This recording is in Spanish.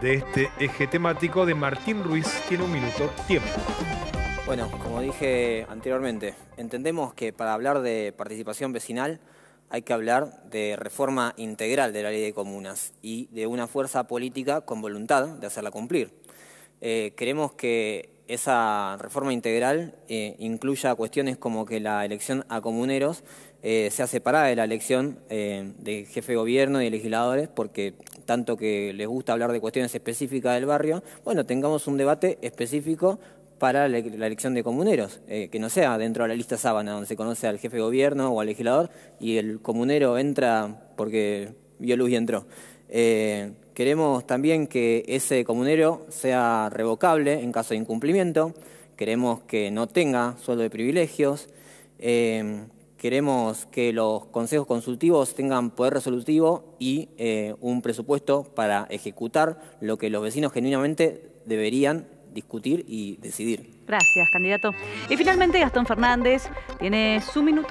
de este eje temático de Martín Ruiz tiene un minuto tiempo. Bueno, como dije anteriormente, entendemos que para hablar de participación vecinal hay que hablar de reforma integral de la ley de comunas y de una fuerza política con voluntad de hacerla cumplir. Eh, queremos que esa reforma integral eh, incluya cuestiones como que la elección a comuneros eh, sea separada de la elección de jefe de gobierno y legisladores, porque tanto que les gusta hablar de cuestiones específicas del barrio, bueno, tengamos un debate específico para la elección de comuneros, eh, que no sea dentro de la lista sábana donde se conoce al jefe de gobierno o al legislador y el comunero entra porque vio luz y entró. Eh, queremos también que ese comunero sea revocable en caso de incumplimiento, queremos que no tenga sueldo de privilegios. Eh, Queremos que los consejos consultivos tengan poder resolutivo y eh, un presupuesto para ejecutar lo que los vecinos genuinamente deberían discutir y decidir. Gracias, candidato. Y finalmente Gastón Fernández tiene su minuto.